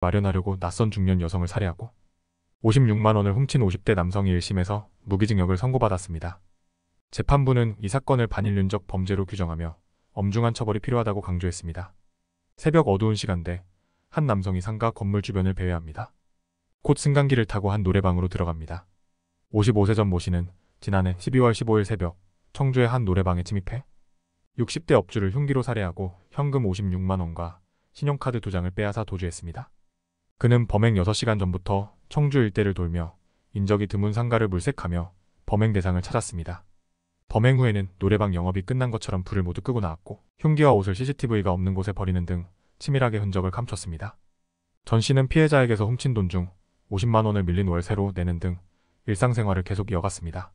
마련하려고 낯선 중년 여성을 살해하고 56만 원을 훔친 50대 남성이 1심에서 무기징역을 선고받았습니다. 재판부는 이 사건을 반일륜적 범죄로 규정하며 엄중한 처벌이 필요하다고 강조했습니다. 새벽 어두운 시간대 한 남성이 상가 건물 주변을 배회합니다. 곧 승강기를 타고 한 노래방으로 들어갑니다. 55세 전모 씨는 지난해 12월 15일 새벽 청주의 한 노래방에 침입해 60대 업주를 흉기로 살해하고 현금 56만원과 신용카드 2장을 빼앗아 도주했습니다. 그는 범행 6시간 전부터 청주 일대를 돌며 인적이 드문 상가를 물색하며 범행 대상을 찾았습니다. 범행 후에는 노래방 영업이 끝난 것처럼 불을 모두 끄고 나왔고 흉기와 옷을 CCTV가 없는 곳에 버리는 등 치밀하게 흔적을 감췄습니다. 전 씨는 피해자에게서 훔친 돈 중 50만 원을 밀린 월세로 내는 등 일상생활을 계속 이어갔습니다.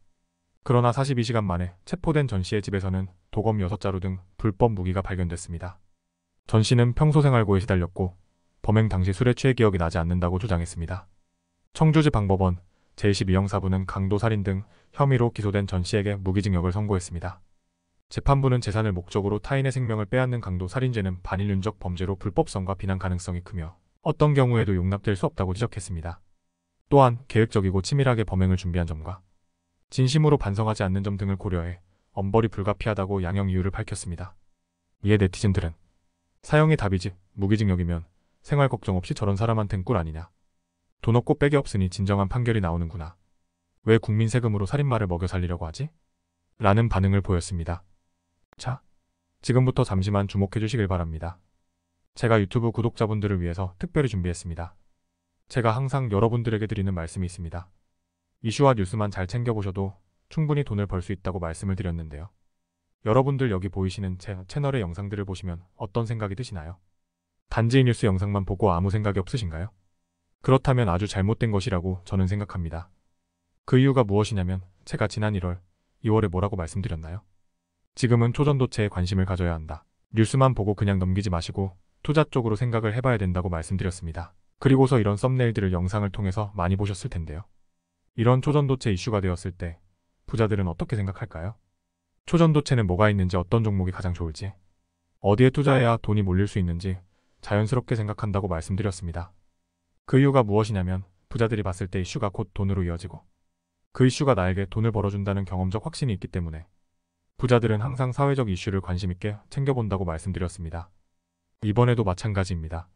그러나 42시간 만에 체포된 전 씨의 집에서는 도검 6자루 등 불법 무기가 발견됐습니다. 전 씨는 평소 생활고에 시달렸고 범행 당시 술에 취해 기억이 나지 않는다고 주장했습니다. 청주지 방법원 제12형 사부는 강도살인 등 혐의로 기소된 전 씨에게 무기징역을 선고했습니다. 재판부는 재산을 목적으로 타인의 생명을 빼앗는 강도 살인죄는 반인륜적 범죄로 불법성과 비난 가능성이 크며 어떤 경우에도 용납될 수 없다고 지적했습니다. 또한 계획적이고 치밀하게 범행을 준비한 점과 진심으로 반성하지 않는 점 등을 고려해 엄벌이 불가피하다고 양형 이유를 밝혔습니다. 이에 네티즌들은 사형이 답이지 무기징역이면 생활 걱정 없이 저런 사람한텐 꿀 아니냐. 돈 없고 빽이 없으니 진정한 판결이 나오는구나. 왜 국민 세금으로 살인마를 먹여 살리려고 하지? 라는 반응을 보였습니다. 자, 지금부터 잠시만 주목해 주시길 바랍니다. 제가 유튜브 구독자분들을 위해서 특별히 준비했습니다. 제가 항상 여러분들에게 드리는 말씀이 있습니다. 이슈와 뉴스만 잘 챙겨보셔도 충분히 돈을 벌 수 있다고 말씀을 드렸는데요. 여러분들 여기 보이시는 제 채널의 영상들을 보시면 어떤 생각이 드시나요? 단지 뉴스 영상만 보고 아무 생각이 없으신가요? 그렇다면 아주 잘못된 것이라고 저는 생각합니다. 그 이유가 무엇이냐면 제가 지난 1월, 2월에 뭐라고 말씀드렸나요? 지금은 초전도체에 관심을 가져야 한다. 뉴스만 보고 그냥 넘기지 마시고 투자 쪽으로 생각을 해봐야 된다고 말씀드렸습니다. 그리고서 이런 썸네일들을 영상을 통해서 많이 보셨을 텐데요. 이런 초전도체 이슈가 되었을 때 부자들은 어떻게 생각할까요? 초전도체는 뭐가 있는지 어떤 종목이 가장 좋을지 어디에 투자해야 돈이 몰릴 수 있는지 자연스럽게 생각한다고 말씀드렸습니다. 그 이유가 무엇이냐면 부자들이 봤을 때 이슈가 곧 돈으로 이어지고 그 이슈가 나에게 돈을 벌어준다는 경험적 확신이 있기 때문에 부자들은 항상 사회적 이슈를 관심있게 챙겨본다고 말씀드렸습니다. 이번에도 마찬가지입니다.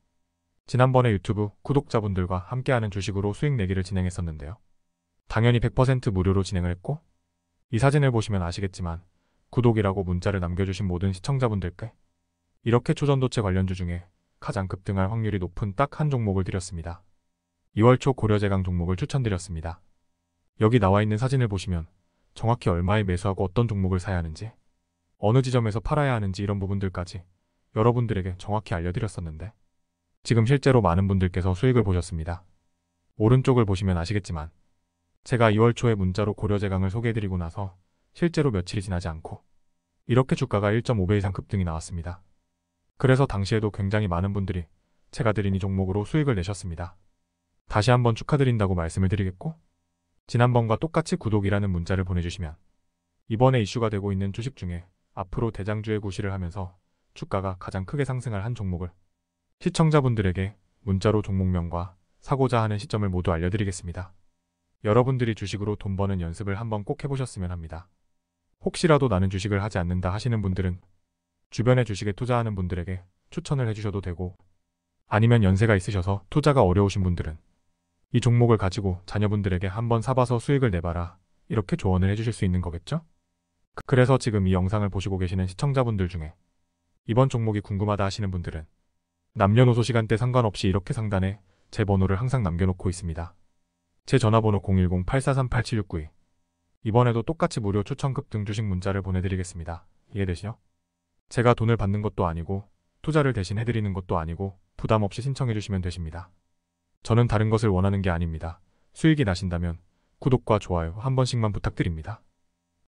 지난번에 유튜브 구독자분들과 함께하는 주식으로 수익 내기를 진행했었는데요. 당연히 100% 무료로 진행을 했고 이 사진을 보시면 아시겠지만 구독이라고 문자를 남겨주신 모든 시청자분들께 이렇게 초전도체 관련주 중에 가장 급등할 확률이 높은 딱 한 종목을 드렸습니다. 2월 초 고려제강 종목을 추천드렸습니다. 여기 나와 있는 사진을 보시면 정확히 얼마에 매수하고 어떤 종목을 사야 하는지 어느 지점에서 팔아야 하는지 이런 부분들까지 여러분들에게 정확히 알려드렸었는데 지금 실제로 많은 분들께서 수익을 보셨습니다. 오른쪽을 보시면 아시겠지만 제가 2월 초에 문자로 고려제강을 소개해드리고 나서 실제로 며칠이 지나지 않고 이렇게 주가가 1.5배 이상 급등이 나왔습니다. 그래서 당시에도 굉장히 많은 분들이 제가 드린 이 종목으로 수익을 내셨습니다. 다시 한번 축하드린다고 말씀을 드리겠고 지난번과 똑같이 구독이라는 문자를 보내주시면 이번에 이슈가 되고 있는 주식 중에 앞으로 대장주의 고시를 하면서 주가가 가장 크게 상승할 한 종목을 시청자분들에게 문자로 종목명과 사고자 하는 시점을 모두 알려드리겠습니다. 여러분들이 주식으로 돈 버는 연습을 한번 꼭 해보셨으면 합니다. 혹시라도 나는 주식을 하지 않는다 하시는 분들은 주변의 주식에 투자하는 분들에게 추천을 해주셔도 되고 아니면 연세가 있으셔서 투자가 어려우신 분들은 이 종목을 가지고 자녀분들에게 한번 사봐서 수익을 내봐라 이렇게 조언을 해주실 수 있는 거겠죠? 그래서 지금 이 영상을 보시고 계시는 시청자분들 중에 이번 종목이 궁금하다 하시는 분들은 남녀노소 시간대 상관없이 이렇게 상단에 제 번호를 항상 남겨놓고 있습니다. 제 전화번호 010-843-8769 이번에도 똑같이 무료 추천급 등 주식 문자를 보내드리겠습니다. 이해되시죠? 제가 돈을 받는 것도 아니고 투자를 대신 해드리는 것도 아니고 부담 없이 신청해 주시면 되십니다. 저는 다른 것을 원하는 게 아닙니다. 수익이 나신다면 구독과 좋아요 한 번씩만 부탁드립니다.